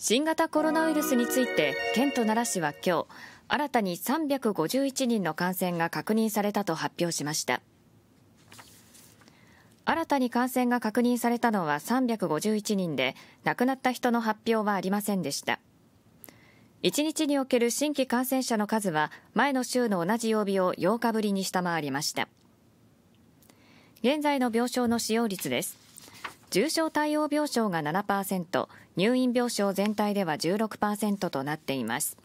新型コロナウイルスについて県と奈良市は今日新たに351人の感染が確認されたと発表しました新たに感染が確認されたのは351人で亡くなった人の発表はありませんでした1日における新規感染者の数は前の週の同じ曜日を8日ぶりに下回りました現在の病床の使用率です重症対応病床が7%入院病床全体では16%となっています